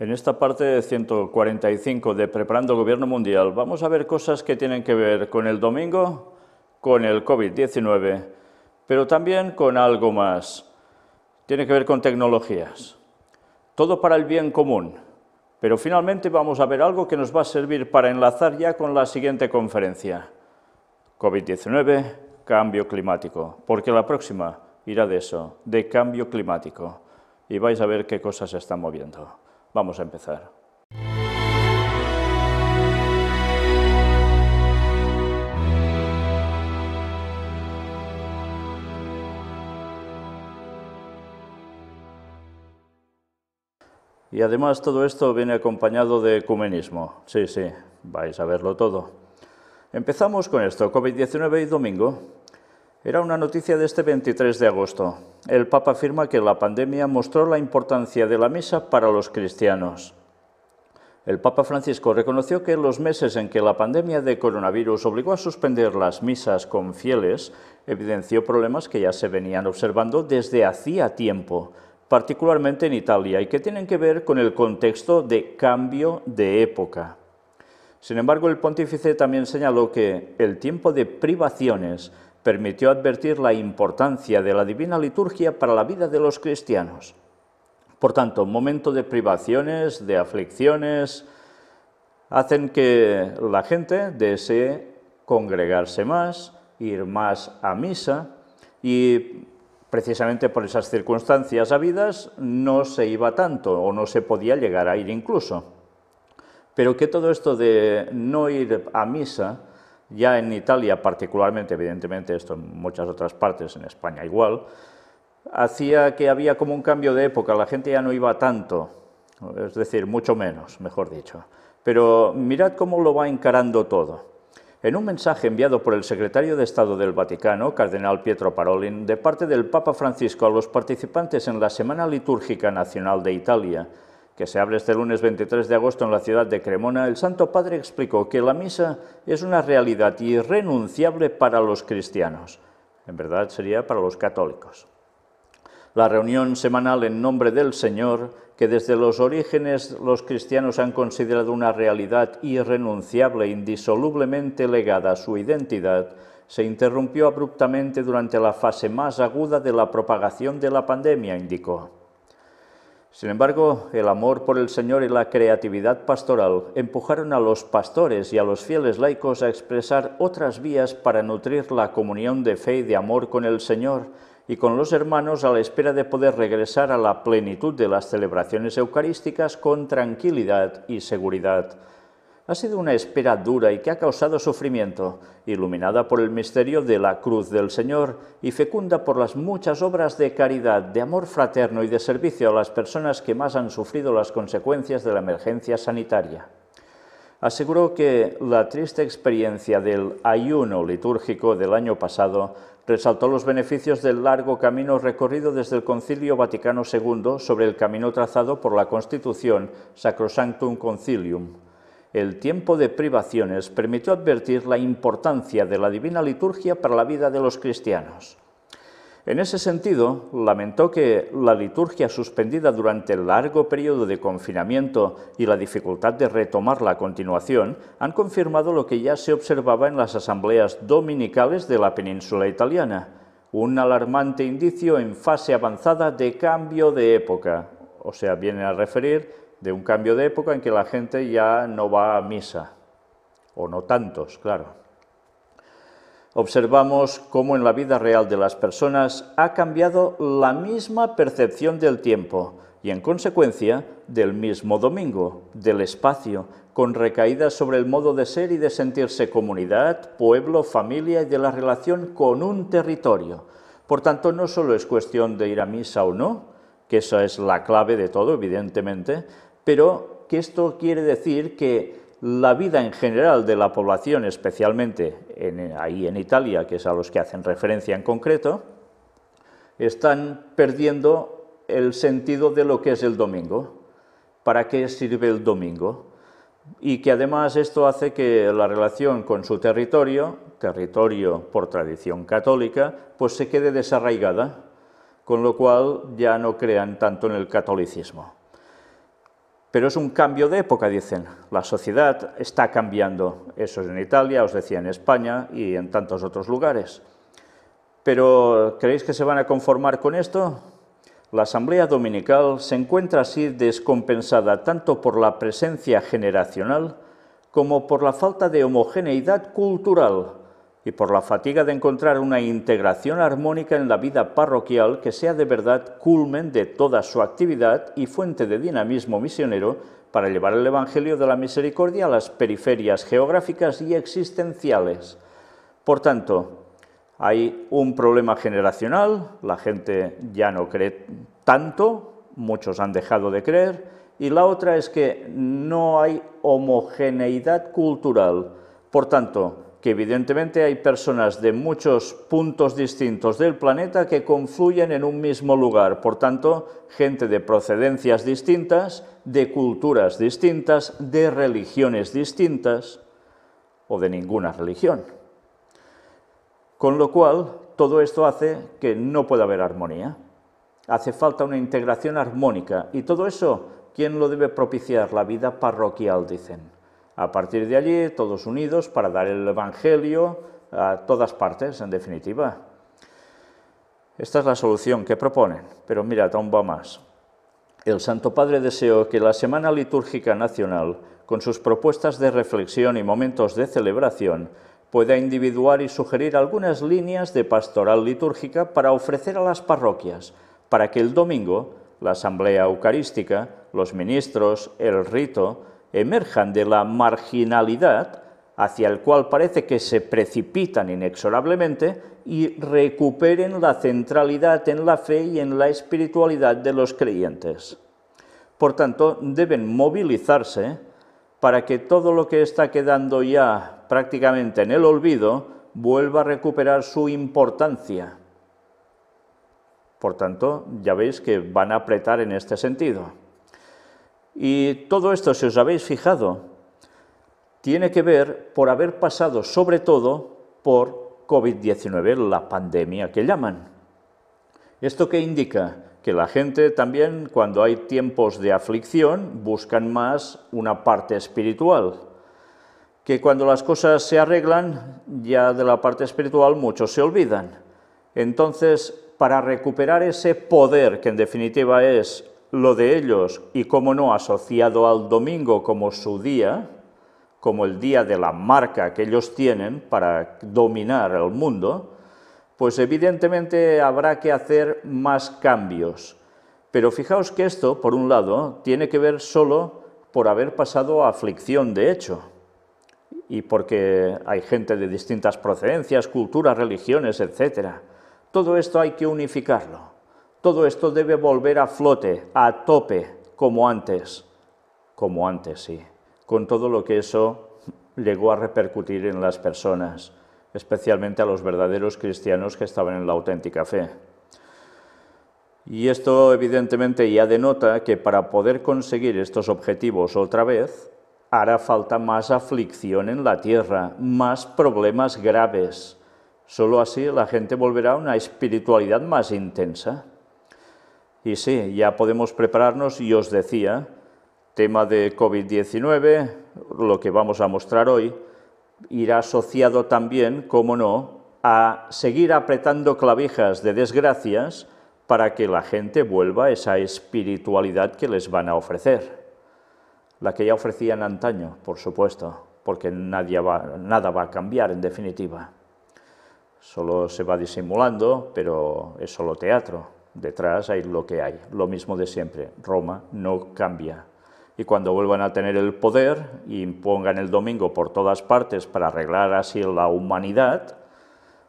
En esta parte de 145 de Preparando Gobierno Mundial vamos a ver cosas que tienen que ver con el domingo, con el COVID-19, pero también con algo más. Tiene que ver con tecnologías. Todo para el bien común. Pero finalmente vamos a ver algo que nos va a servir para enlazar ya con la siguiente conferencia. COVID-19, cambio climático. Porque la próxima irá de eso, de cambio climático. Y vais a ver qué cosas se están moviendo. Vamos a empezar. Y además todo esto viene acompañado de ecumenismo. Sí, sí, vais a verlo todo. Empezamos con esto, COVID-19 y domingo. Era una noticia de este 23 de agosto. El Papa afirma que la pandemia mostró la importancia de la misa para los cristianos. El Papa Francisco reconoció que los meses en que la pandemia de coronavirus obligó a suspender las misas con fieles, evidenció problemas que ya se venían observando desde hacía tiempo, particularmente en Italia, y que tienen que ver con el contexto de cambio de época. Sin embargo, el pontífice también señaló que el tiempo de privaciones permitió advertir la importancia de la divina liturgia para la vida de los cristianos. Por tanto, momento de privaciones, de aflicciones, hacen que la gente desee congregarse más, ir más a misa y precisamente por esas circunstancias habidas no se iba tanto o no se podía llegar a ir incluso. Pero que todo esto de no ir a misa ya en Italia particularmente, evidentemente esto en muchas otras partes, en España igual, hacía que había como un cambio de época, la gente ya no iba tanto, es decir, mucho menos, mejor dicho. Pero mirad cómo lo va encarando todo. En un mensaje enviado por el secretario de Estado del Vaticano, cardenal Pietro Parolin, de parte del Papa Francisco a los participantes en la Semana Litúrgica Nacional de Italia, que se abre este lunes 23 de agosto en la ciudad de Cremona, el Santo Padre explicó que la misa es una realidad irrenunciable para los cristianos. En verdad sería para los católicos. La reunión semanal en nombre del Señor, que desde los orígenes los cristianos han considerado una realidad irrenunciable, indisolublemente legada a su identidad, se interrumpió abruptamente durante la fase más aguda de la propagación de la pandemia, indicó. Sin embargo, el amor por el Señor y la creatividad pastoral empujaron a los pastores y a los fieles laicos a expresar otras vías para nutrir la comunión de fe y de amor con el Señor y con los hermanos a la espera de poder regresar a la plenitud de las celebraciones eucarísticas con tranquilidad y seguridad ha sido una espera dura y que ha causado sufrimiento, iluminada por el misterio de la cruz del Señor y fecunda por las muchas obras de caridad, de amor fraterno y de servicio a las personas que más han sufrido las consecuencias de la emergencia sanitaria. Aseguró que la triste experiencia del ayuno litúrgico del año pasado resaltó los beneficios del largo camino recorrido desde el Concilio Vaticano II sobre el camino trazado por la Constitución Sacrosanctum Concilium el tiempo de privaciones permitió advertir la importancia de la divina liturgia para la vida de los cristianos. En ese sentido, lamentó que la liturgia suspendida durante el largo periodo de confinamiento y la dificultad de retomarla a continuación han confirmado lo que ya se observaba en las asambleas dominicales de la península italiana, un alarmante indicio en fase avanzada de cambio de época, o sea, viene a referir de un cambio de época en que la gente ya no va a misa, o no tantos, claro. Observamos cómo en la vida real de las personas ha cambiado la misma percepción del tiempo y en consecuencia del mismo domingo, del espacio, con recaídas sobre el modo de ser y de sentirse comunidad, pueblo, familia y de la relación con un territorio. Por tanto, no solo es cuestión de ir a misa o no, que esa es la clave de todo, evidentemente, pero que esto quiere decir que la vida en general de la población, especialmente ahí en Italia, que es a los que hacen referencia en concreto, están perdiendo el sentido de lo que es el domingo, para qué sirve el domingo, y que además esto hace que la relación con su territorio, territorio por tradición católica, pues se quede desarraigada, con lo cual ya no crean tanto en el catolicismo. Pero es un cambio de época, dicen. La sociedad está cambiando. Eso es en Italia, os decía en España y en tantos otros lugares. Pero ¿creéis que se van a conformar con esto? La Asamblea Dominical se encuentra así descompensada tanto por la presencia generacional como por la falta de homogeneidad cultural y por la fatiga de encontrar una integración armónica en la vida parroquial que sea de verdad culmen de toda su actividad y fuente de dinamismo misionero para llevar el Evangelio de la Misericordia a las periferias geográficas y existenciales. Por tanto, hay un problema generacional, la gente ya no cree tanto, muchos han dejado de creer, y la otra es que no hay homogeneidad cultural. Por tanto, que evidentemente hay personas de muchos puntos distintos del planeta que confluyen en un mismo lugar, por tanto, gente de procedencias distintas, de culturas distintas, de religiones distintas o de ninguna religión. Con lo cual, todo esto hace que no pueda haber armonía. Hace falta una integración armónica y todo eso, ¿quién lo debe propiciar? La vida parroquial, dicen. A partir de allí, todos unidos para dar el Evangelio a todas partes, en definitiva. Esta es la solución que proponen, pero mira, aún va más. El Santo Padre deseó que la Semana Litúrgica Nacional, con sus propuestas de reflexión y momentos de celebración, pueda individuar y sugerir algunas líneas de pastoral litúrgica para ofrecer a las parroquias, para que el domingo, la asamblea eucarística, los ministros, el rito, emerjan de la marginalidad hacia el cual parece que se precipitan inexorablemente y recuperen la centralidad en la fe y en la espiritualidad de los creyentes. Por tanto, deben movilizarse para que todo lo que está quedando ya prácticamente en el olvido vuelva a recuperar su importancia. Por tanto, ya veis que van a apretar en este sentido. Y todo esto, si os habéis fijado, tiene que ver por haber pasado sobre todo por COVID-19, la pandemia que llaman. ¿Esto que indica? Que la gente también, cuando hay tiempos de aflicción, buscan más una parte espiritual. Que cuando las cosas se arreglan, ya de la parte espiritual muchos se olvidan. Entonces, para recuperar ese poder, que en definitiva es lo de ellos y, como no, asociado al domingo como su día, como el día de la marca que ellos tienen para dominar el mundo, pues evidentemente habrá que hacer más cambios. Pero fijaos que esto, por un lado, tiene que ver solo por haber pasado aflicción de hecho, y porque hay gente de distintas procedencias, culturas, religiones, etc. Todo esto hay que unificarlo todo esto debe volver a flote, a tope, como antes, como antes, sí, con todo lo que eso llegó a repercutir en las personas, especialmente a los verdaderos cristianos que estaban en la auténtica fe. Y esto evidentemente ya denota que para poder conseguir estos objetivos otra vez, hará falta más aflicción en la tierra, más problemas graves. Solo así la gente volverá a una espiritualidad más intensa. Y sí, ya podemos prepararnos y os decía, tema de COVID-19, lo que vamos a mostrar hoy, irá asociado también, como no, a seguir apretando clavijas de desgracias para que la gente vuelva a esa espiritualidad que les van a ofrecer. La que ya ofrecían antaño, por supuesto, porque va, nada va a cambiar en definitiva. Solo se va disimulando, pero es solo teatro. Detrás hay lo que hay, lo mismo de siempre. Roma no cambia. Y cuando vuelvan a tener el poder y impongan el domingo por todas partes para arreglar así la humanidad,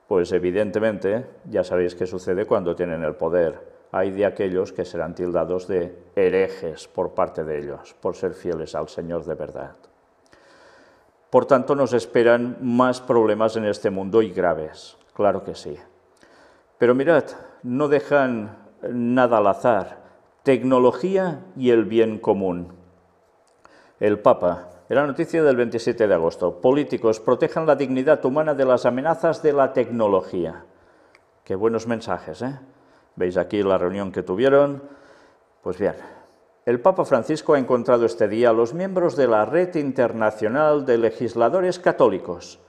pues evidentemente ya sabéis qué sucede cuando tienen el poder. Hay de aquellos que serán tildados de herejes por parte de ellos, por ser fieles al Señor de verdad. Por tanto, nos esperan más problemas en este mundo y graves, claro que sí. Pero mirad, no dejan nada al azar, tecnología y el bien común. El Papa, era noticia del 27 de agosto, políticos protejan la dignidad humana de las amenazas de la tecnología. Qué buenos mensajes, ¿eh? Veis aquí la reunión que tuvieron. Pues bien, el Papa Francisco ha encontrado este día a los miembros de la Red Internacional de Legisladores Católicos,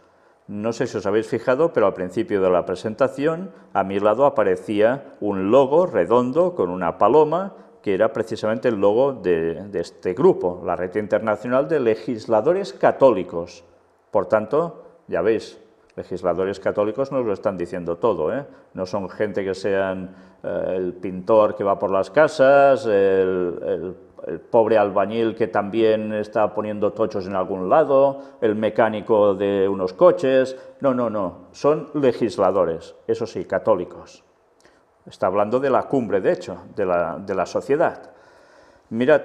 no sé si os habéis fijado, pero al principio de la presentación a mi lado aparecía un logo redondo con una paloma que era precisamente el logo de, este grupo, la Red Internacional de Legisladores Católicos. Por tanto, ya veis, legisladores católicos nos lo están diciendo todo. ¿eh? No son gente que sean eh, el pintor que va por las casas, el el pobre albañil que también está poniendo tochos en algún lado, el mecánico de unos coches. No, no, no, son legisladores, eso sí, católicos. Está hablando de la cumbre, de hecho, de la, sociedad. Mirad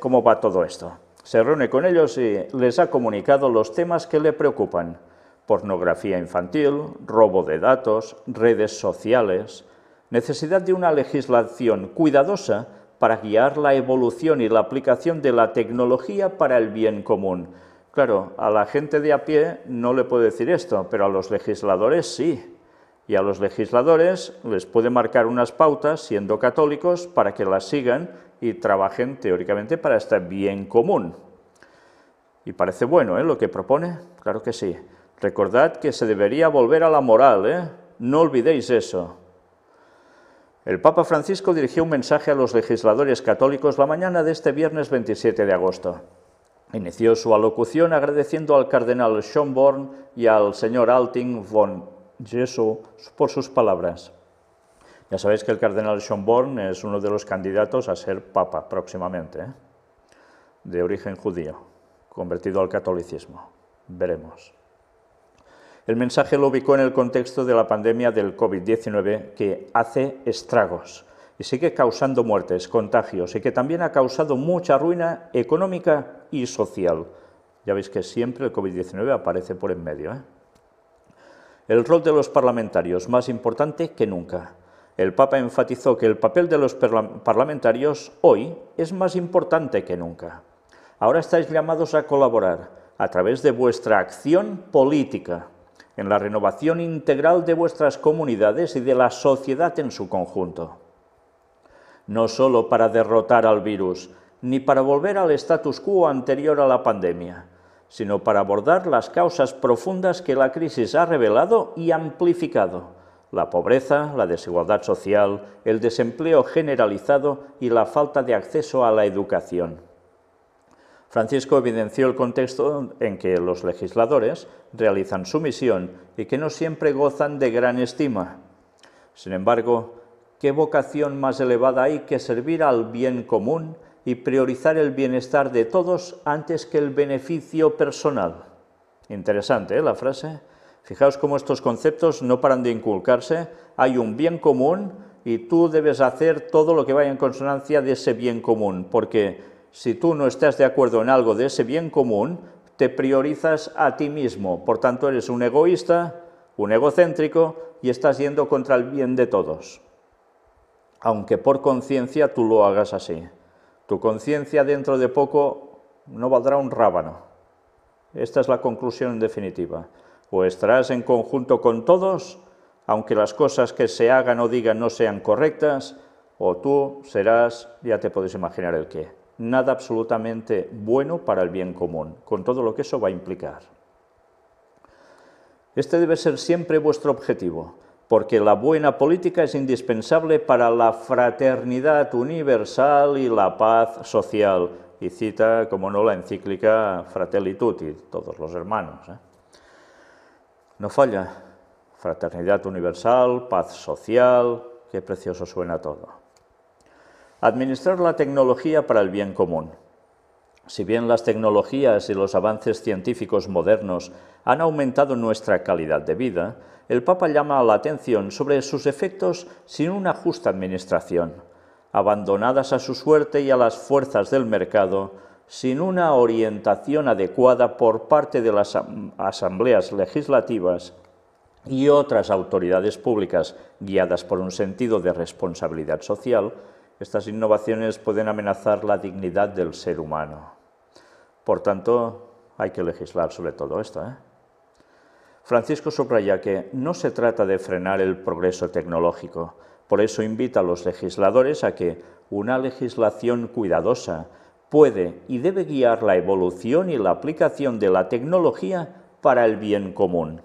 cómo va todo esto. Se reúne con ellos y les ha comunicado los temas que le preocupan. Pornografía infantil, robo de datos, redes sociales, necesidad de una legislación cuidadosa para guiar la evolución y la aplicación de la tecnología para el bien común. Claro, a la gente de a pie no le puede decir esto, pero a los legisladores sí. Y a los legisladores les puede marcar unas pautas, siendo católicos, para que las sigan y trabajen teóricamente para este bien común. Y parece bueno ¿eh? lo que propone, claro que sí. Recordad que se debería volver a la moral, ¿eh? no olvidéis eso. El Papa Francisco dirigió un mensaje a los legisladores católicos la mañana de este viernes 27 de agosto. Inició su alocución agradeciendo al cardenal Schönborn y al señor Alting von Jesu por sus palabras. Ya sabéis que el cardenal Schönborn es uno de los candidatos a ser papa próximamente, ¿eh? de origen judío, convertido al catolicismo. Veremos. El mensaje lo ubicó en el contexto de la pandemia del COVID-19 que hace estragos y sigue causando muertes, contagios y que también ha causado mucha ruina económica y social. Ya veis que siempre el COVID-19 aparece por en medio. ¿eh? El rol de los parlamentarios, más importante que nunca. El Papa enfatizó que el papel de los parlamentarios hoy es más importante que nunca. Ahora estáis llamados a colaborar a través de vuestra acción política en la renovación integral de vuestras comunidades y de la sociedad en su conjunto. No solo para derrotar al virus, ni para volver al status quo anterior a la pandemia, sino para abordar las causas profundas que la crisis ha revelado y amplificado, la pobreza, la desigualdad social, el desempleo generalizado y la falta de acceso a la educación. Francisco evidenció el contexto en que los legisladores realizan su misión y que no siempre gozan de gran estima. Sin embargo, ¿qué vocación más elevada hay que servir al bien común y priorizar el bienestar de todos antes que el beneficio personal? Interesante ¿eh? la frase. Fijaos cómo estos conceptos no paran de inculcarse. Hay un bien común y tú debes hacer todo lo que vaya en consonancia de ese bien común, porque si tú no estás de acuerdo en algo de ese bien común, te priorizas a ti mismo, por tanto eres un egoísta, un egocéntrico y estás yendo contra el bien de todos. Aunque por conciencia tú lo hagas así. Tu conciencia dentro de poco no valdrá un rábano. Esta es la conclusión definitiva. O estarás en conjunto con todos, aunque las cosas que se hagan o digan no sean correctas, o tú serás, ya te puedes imaginar el qué nada absolutamente bueno para el bien común, con todo lo que eso va a implicar. Este debe ser siempre vuestro objetivo, porque la buena política es indispensable para la fraternidad universal y la paz social, y cita, como no, la encíclica Fratelli Tutti, todos los hermanos. ¿eh? No falla, fraternidad universal, paz social, qué precioso suena todo. Administrar la tecnología para el bien común. Si bien las tecnologías y los avances científicos modernos han aumentado nuestra calidad de vida, el Papa llama la atención sobre sus efectos sin una justa administración, abandonadas a su suerte y a las fuerzas del mercado, sin una orientación adecuada por parte de las asambleas legislativas y otras autoridades públicas guiadas por un sentido de responsabilidad social, estas innovaciones pueden amenazar la dignidad del ser humano. Por tanto, hay que legislar sobre todo esto. ¿eh? Francisco subraya que no se trata de frenar el progreso tecnológico, por eso invita a los legisladores a que una legislación cuidadosa puede y debe guiar la evolución y la aplicación de la tecnología para el bien común.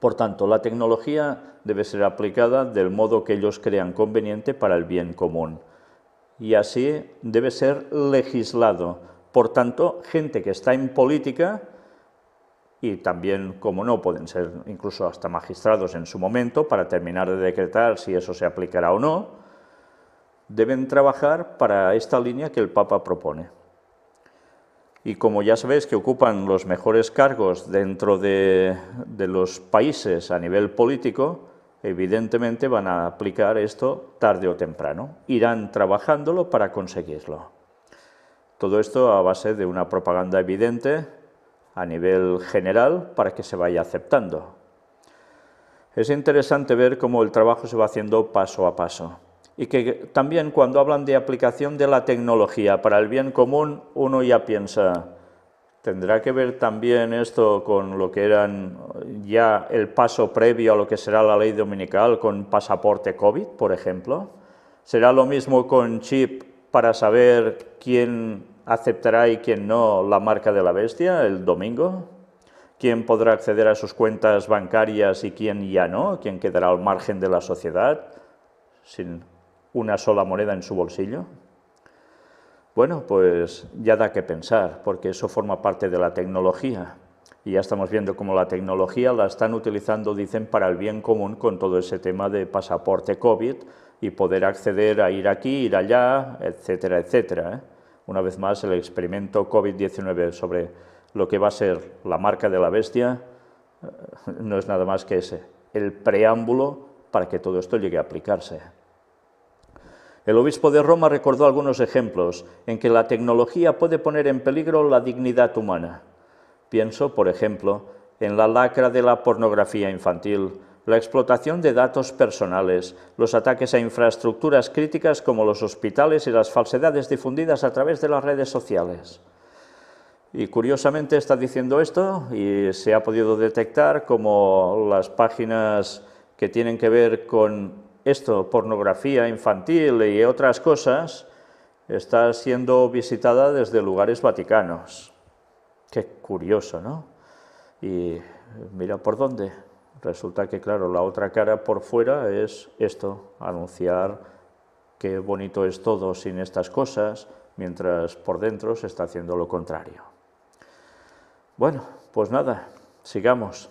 Por tanto, la tecnología debe ser aplicada del modo que ellos crean conveniente para el bien común. Y así debe ser legislado. Por tanto, gente que está en política, y también, como no, pueden ser incluso hasta magistrados en su momento para terminar de decretar si eso se aplicará o no, deben trabajar para esta línea que el Papa propone y como ya sabéis que ocupan los mejores cargos dentro de, los países a nivel político, evidentemente van a aplicar esto tarde o temprano. Irán trabajándolo para conseguirlo. Todo esto a base de una propaganda evidente a nivel general para que se vaya aceptando. Es interesante ver cómo el trabajo se va haciendo paso a paso y que también cuando hablan de aplicación de la tecnología para el bien común, uno ya piensa, ¿tendrá que ver también esto con lo que eran ya el paso previo a lo que será la ley dominical con pasaporte COVID, por ejemplo? ¿Será lo mismo con chip para saber quién aceptará y quién no la marca de la bestia el domingo? ¿Quién podrá acceder a sus cuentas bancarias y quién ya no? ¿Quién quedará al margen de la sociedad? Sin una sola moneda en su bolsillo? Bueno, pues ya da que pensar, porque eso forma parte de la tecnología. Y ya estamos viendo cómo la tecnología la están utilizando, dicen, para el bien común con todo ese tema de pasaporte COVID y poder acceder a ir aquí, ir allá, etcétera, etcétera. ¿eh? Una vez más, el experimento COVID-19 sobre lo que va a ser la marca de la bestia eh, no es nada más que ese, el preámbulo para que todo esto llegue a aplicarse. El obispo de Roma recordó algunos ejemplos en que la tecnología puede poner en peligro la dignidad humana. Pienso, por ejemplo, en la lacra de la pornografía infantil, la explotación de datos personales, los ataques a infraestructuras críticas como los hospitales y las falsedades difundidas a través de las redes sociales. Y curiosamente está diciendo esto y se ha podido detectar como las páginas que tienen que ver con esto, pornografía infantil y otras cosas, está siendo visitada desde lugares vaticanos. Qué curioso, ¿no? Y mira por dónde. Resulta que, claro, la otra cara por fuera es esto, anunciar qué bonito es todo sin estas cosas, mientras por dentro se está haciendo lo contrario. Bueno, pues nada, sigamos.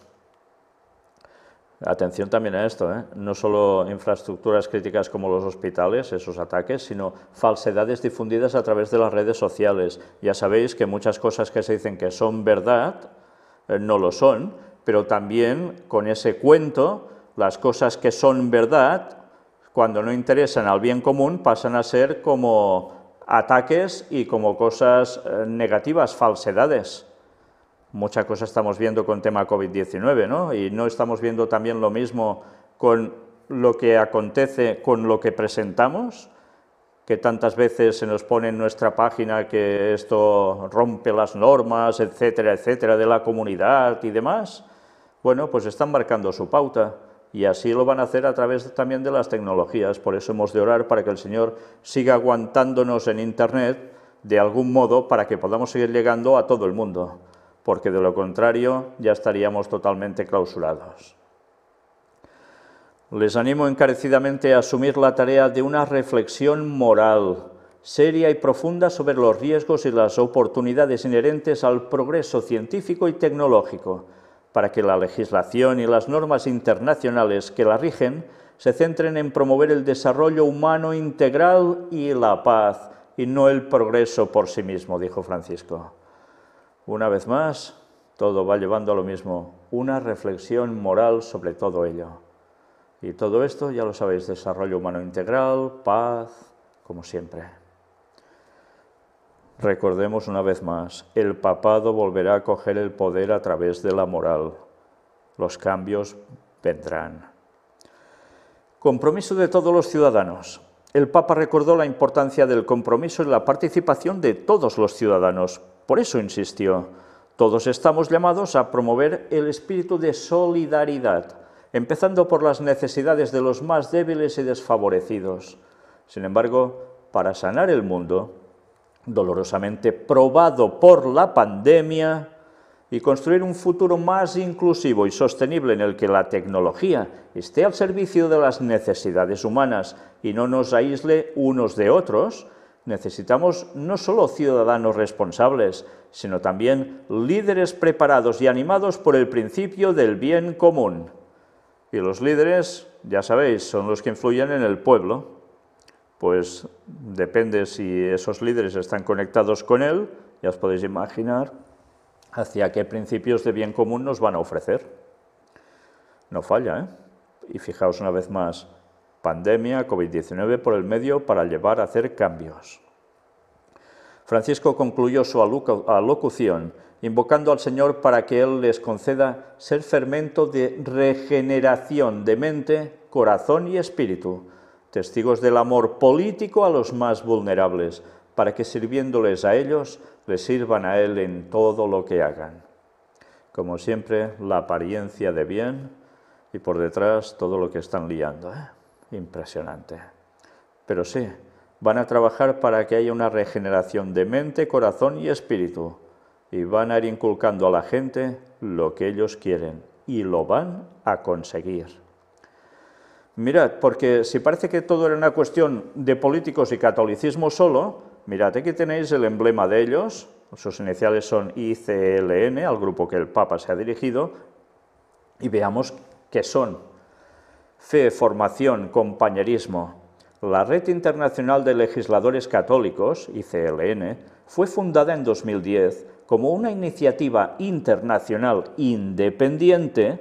Atención también a esto, ¿eh? no solo infraestructuras críticas como los hospitales, esos ataques, sino falsedades difundidas a través de las redes sociales. Ya sabéis que muchas cosas que se dicen que son verdad eh, no lo son, pero también con ese cuento las cosas que son verdad, cuando no interesan al bien común, pasan a ser como ataques y como cosas eh, negativas, falsedades mucha cosa estamos viendo con tema COVID-19, ¿no? Y no estamos viendo también lo mismo con lo que acontece, con lo que presentamos, que tantas veces se nos pone en nuestra página que esto rompe las normas, etcétera, etcétera, de la comunidad y demás, bueno, pues están marcando su pauta y así lo van a hacer a través también de las tecnologías. Por eso hemos de orar para que el Señor siga aguantándonos en Internet de algún modo para que podamos seguir llegando a todo el mundo porque de lo contrario ya estaríamos totalmente clausurados. Les animo encarecidamente a asumir la tarea de una reflexión moral, seria y profunda sobre los riesgos y las oportunidades inherentes al progreso científico y tecnológico, para que la legislación y las normas internacionales que la rigen se centren en promover el desarrollo humano integral y la paz, y no el progreso por sí mismo, dijo Francisco. Una vez más, todo va llevando a lo mismo, una reflexión moral sobre todo ello. Y todo esto, ya lo sabéis, desarrollo humano integral, paz, como siempre. Recordemos una vez más, el papado volverá a coger el poder a través de la moral. Los cambios vendrán. Compromiso de todos los ciudadanos. El Papa recordó la importancia del compromiso y la participación de todos los ciudadanos por eso insistió, todos estamos llamados a promover el espíritu de solidaridad, empezando por las necesidades de los más débiles y desfavorecidos. Sin embargo, para sanar el mundo, dolorosamente probado por la pandemia, y construir un futuro más inclusivo y sostenible en el que la tecnología esté al servicio de las necesidades humanas y no nos aísle unos de otros, Necesitamos no solo ciudadanos responsables, sino también líderes preparados y animados por el principio del bien común. Y los líderes, ya sabéis, son los que influyen en el pueblo. Pues depende si esos líderes están conectados con él, ya os podéis imaginar hacia qué principios de bien común nos van a ofrecer. No falla, ¿eh? Y fijaos una vez más, pandemia, COVID-19 por el medio para llevar a hacer cambios. Francisco concluyó su alocución invocando al Señor para que Él les conceda ser fermento de regeneración de mente, corazón y espíritu, testigos del amor político a los más vulnerables, para que sirviéndoles a ellos, les sirvan a Él en todo lo que hagan. Como siempre, la apariencia de bien y por detrás todo lo que están liando. ¿eh? impresionante. Pero sí, van a trabajar para que haya una regeneración de mente, corazón y espíritu. Y van a ir inculcando a la gente lo que ellos quieren. Y lo van a conseguir. Mirad, porque si parece que todo era una cuestión de políticos y catolicismo solo, mirad, aquí tenéis el emblema de ellos, sus iniciales son ICLN, al grupo que el Papa se ha dirigido, y veamos qué son fe, formación, compañerismo. La Red Internacional de Legisladores Católicos, ICLN, fue fundada en 2010 como una iniciativa internacional independiente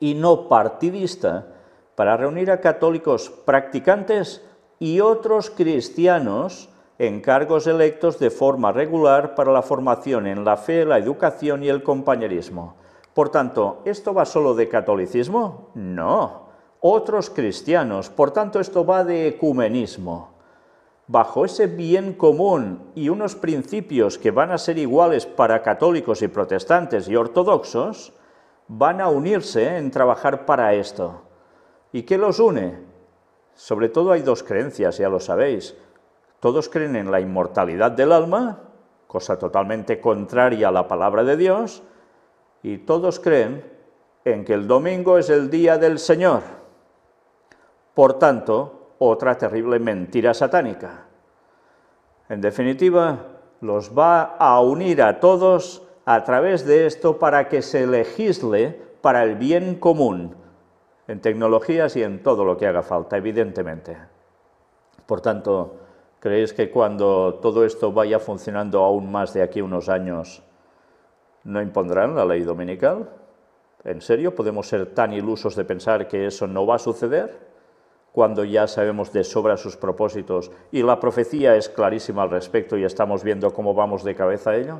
y no partidista para reunir a católicos practicantes y otros cristianos en cargos electos de forma regular para la formación en la fe, la educación y el compañerismo. Por tanto, ¿esto va solo de catolicismo? No otros cristianos. Por tanto, esto va de ecumenismo. Bajo ese bien común y unos principios que van a ser iguales para católicos y protestantes y ortodoxos, van a unirse en trabajar para esto. ¿Y qué los une? Sobre todo hay dos creencias, ya lo sabéis. Todos creen en la inmortalidad del alma, cosa totalmente contraria a la palabra de Dios, y todos creen en que el domingo es el día del Señor. Por tanto, otra terrible mentira satánica. En definitiva, los va a unir a todos a través de esto para que se legisle para el bien común, en tecnologías y en todo lo que haga falta, evidentemente. Por tanto, ¿creéis que cuando todo esto vaya funcionando aún más de aquí unos años, no impondrán la ley dominical? ¿En serio podemos ser tan ilusos de pensar que eso no va a suceder? cuando ya sabemos de sobra sus propósitos y la profecía es clarísima al respecto y estamos viendo cómo vamos de cabeza a ello?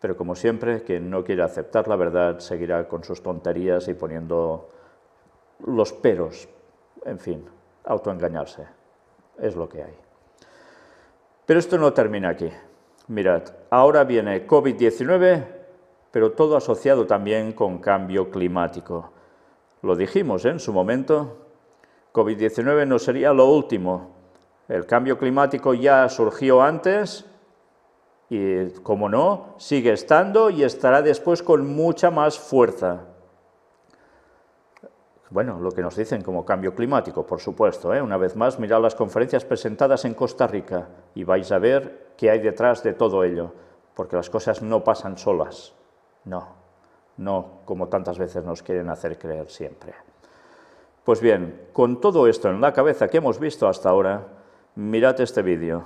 Pero como siempre, quien no quiere aceptar la verdad seguirá con sus tonterías y poniendo los peros, en fin, autoengañarse, es lo que hay. Pero esto no termina aquí. Mirad, ahora viene COVID-19, pero todo asociado también con cambio climático. Lo dijimos en su momento, COVID-19 no sería lo último. El cambio climático ya surgió antes y, como no, sigue estando y estará después con mucha más fuerza. Bueno, lo que nos dicen como cambio climático, por supuesto. ¿eh? Una vez más, mirad las conferencias presentadas en Costa Rica y vais a ver qué hay detrás de todo ello, porque las cosas no pasan solas. No, no como tantas veces nos quieren hacer creer siempre. Pues bien, con todo esto en la cabeza que hemos visto hasta ahora, mirad este vídeo.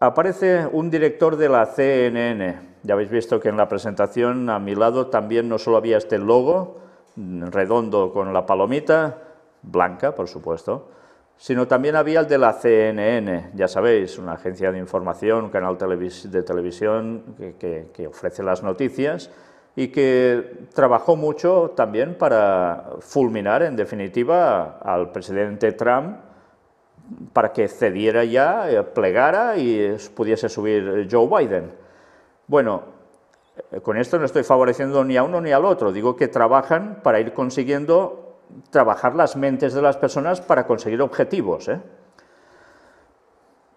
Aparece un director de la CNN. Ya habéis visto que en la presentación a mi lado también no solo había este logo mm, redondo con la palomita, blanca por supuesto, sino también había el de la CNN, ya sabéis, una agencia de información, un canal de televisión que ofrece las noticias y que trabajó mucho también para fulminar, en definitiva, al presidente Trump para que cediera ya, eh, plegara y pudiese subir Joe Biden. Bueno, eh, con esto no estoy favoreciendo ni a uno ni al otro, digo que trabajan para ir consiguiendo trabajar las mentes de las personas para conseguir objetivos. ¿eh?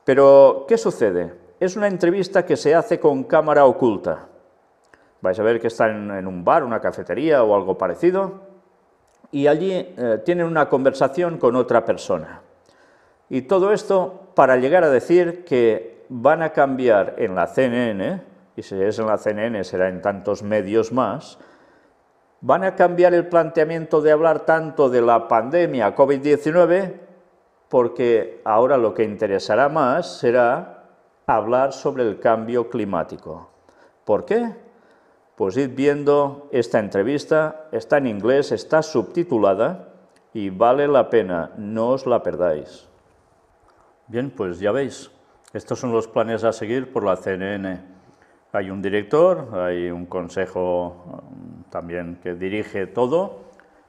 Pero, ¿qué sucede? Es una entrevista que se hace con cámara oculta. Vais a ver que están en un bar, una cafetería o algo parecido, y allí eh, tienen una conversación con otra persona. Y todo esto para llegar a decir que van a cambiar en la CNN, y si es en la CNN será en tantos medios más, van a cambiar el planteamiento de hablar tanto de la pandemia COVID-19 porque ahora lo que interesará más será hablar sobre el cambio climático. ¿Por qué? pues id viendo esta entrevista, está en inglés, está subtitulada y vale la pena, no os la perdáis. Bien, pues ya veis, estos son los planes a seguir por la CNN. Hay un director, hay un consejo mm, también que dirige todo,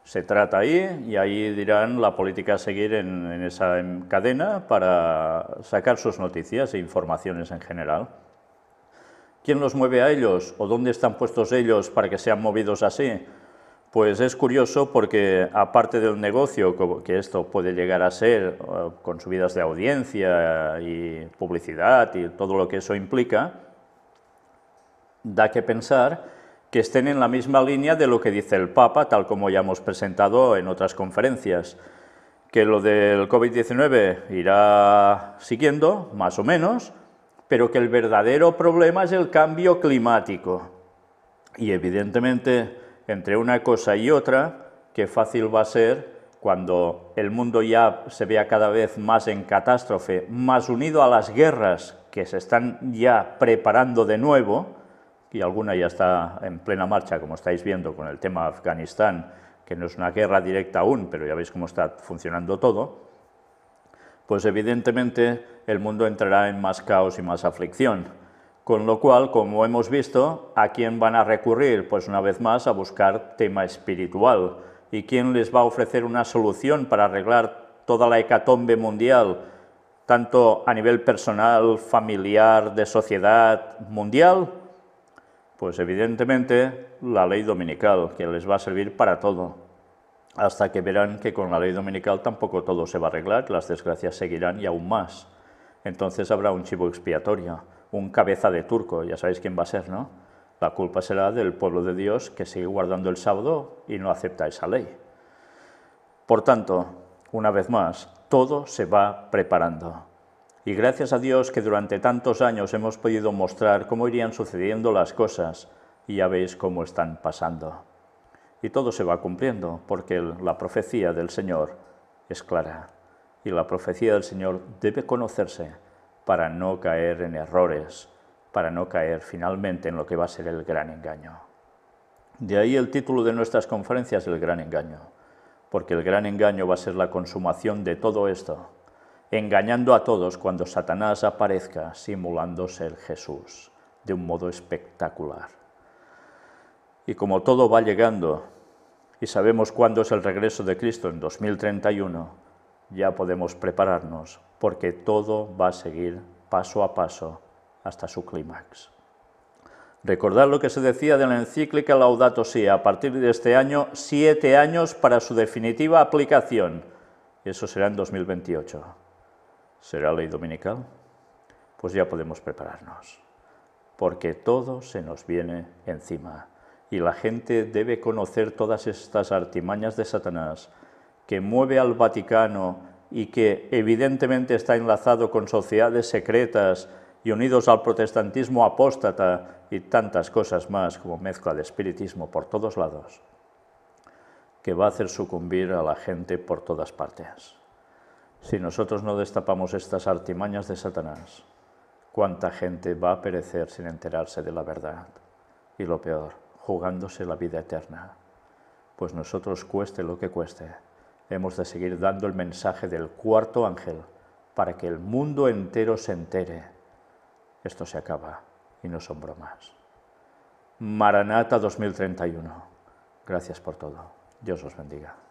se trata ahí y ahí dirán la política a seguir en, en esa em, cadena para sacar sus noticias e informaciones en general. ¿Quién los mueve a ellos o dónde están puestos ellos para que sean movidos así? Pues es curioso porque aparte del negocio que esto puede llegar a ser eh, con subidas de audiencia y publicidad y todo lo que eso implica, da que pensar que estén en la misma línea de lo que dice el Papa, tal como ya hemos presentado en otras conferencias, que lo del COVID-19 irá siguiendo, más o menos, pero que el verdadero problema es el cambio climático. Y evidentemente, entre una cosa y otra, qué fácil va a ser cuando el mundo ya se vea cada vez más en catástrofe, más unido a las guerras que se están ya preparando de nuevo, y alguna ya está en plena marcha, como estáis viendo con el tema Afganistán, que no es una guerra directa aún, pero ya veis cómo está funcionando todo, pues evidentemente el mundo entrará en más caos y más aflicción. Con lo cual, como hemos visto, ¿a quién van a recurrir? Pues una vez más a buscar tema espiritual. ¿Y quién les va a ofrecer una solución para arreglar toda la hecatombe mundial, tanto a nivel personal, familiar, de sociedad, mundial? Pues evidentemente la ley dominical, que les va a servir para todo hasta que verán que con la ley dominical tampoco todo se va a arreglar, las desgracias seguirán y aún más. Entonces habrá un chivo expiatorio, un cabeza de turco, ya sabéis quién va a ser, ¿no? La culpa será del pueblo de Dios que sigue guardando el sábado y no acepta esa ley. Por tanto, una vez más, todo se va preparando. Y gracias a Dios que durante tantos años hemos podido mostrar cómo irían sucediendo las cosas y ya veis cómo están pasando. Y todo se va cumpliendo, porque la profecía del Señor es clara. Y la profecía del Señor debe conocerse para no caer en errores, para no caer finalmente en lo que va a ser el gran engaño. De ahí el título de nuestras conferencias, El gran engaño, porque el gran engaño va a ser la consumación de todo esto, engañando a todos cuando Satanás aparezca simulando ser Jesús, de un modo espectacular. Y como todo va llegando y sabemos cuándo es el regreso de Cristo en 2031, ya podemos prepararnos porque todo va a seguir paso a paso hasta su clímax. Recordad lo que se decía de la encíclica Laudato Si, a partir de este año, siete años para su definitiva aplicación. Eso será en 2028. ¿Será ley dominical? Pues ya podemos prepararnos, porque todo se nos viene encima y la gente debe conocer todas estas artimañas de Satanás, que mueve al Vaticano y que evidentemente está enlazado con sociedades secretas y unidos al protestantismo apóstata y tantas cosas más como mezcla de espiritismo por todos lados, que va a hacer sucumbir a la gente por todas partes. Si nosotros no destapamos estas artimañas de Satanás, cuánta gente va a perecer sin enterarse de la verdad. Y lo peor, jugándose la vida eterna. Pues nosotros, cueste lo que cueste, hemos de seguir dando el mensaje del cuarto ángel para que el mundo entero se entere. Esto se acaba y no son bromas. Maranata 2031. Gracias por todo. Dios os bendiga.